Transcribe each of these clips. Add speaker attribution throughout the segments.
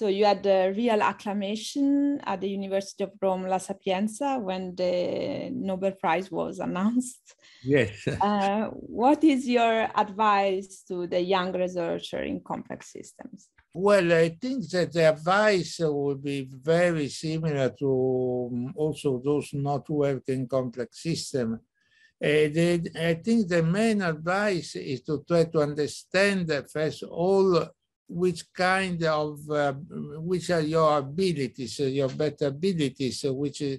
Speaker 1: So you had a real acclamation at the University of Rome La Sapienza when the Nobel Prize was announced. Yes. uh, what is your advice to the young researcher in complex systems?
Speaker 2: Well, I think that the advice will be very similar to um, also those not working complex systems. Uh, I think the main advice is to try to understand uh, first all which kind of, uh, which are your abilities, uh, your better abilities, uh, which is,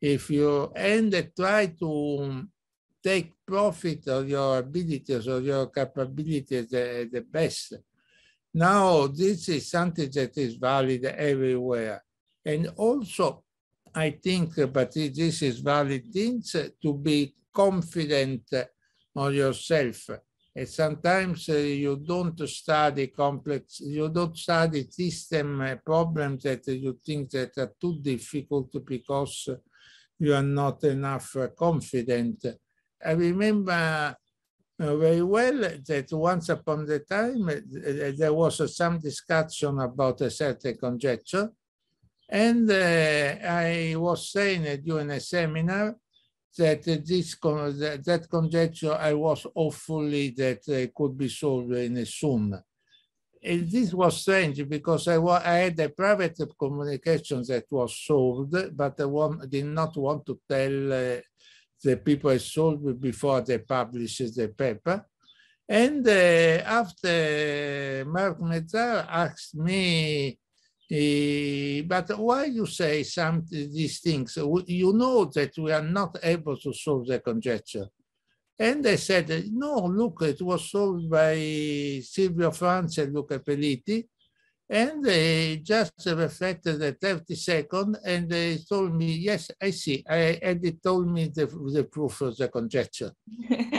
Speaker 2: if you, and try to take profit of your abilities or your capabilities the best. Now, this is something that is valid everywhere. And also, I think, uh, but this is valid things to be confident on yourself sometimes uh, you don't study complex, you don't study system uh, problems that you think that are too difficult because you are not enough uh, confident. I remember very well that once upon the time there was some discussion about a certain conjecture and I was saying during a seminar that this con that, that, conjecture I was hopefully that could be solved in a soon. And this was strange because I, I had a private communication that was solved, but I want, did not want to tell uh, the people I solved before they published the paper. And uh, after Mark Metzar asked me uh, but why you say some these things? You know that we are not able to solve the conjecture. And they said, no, look, it was solved by Silvio Franz and Luca Peliti, And they just reflected the 30 seconds and they told me, yes, I see. I, and they told me the, the proof of the conjecture.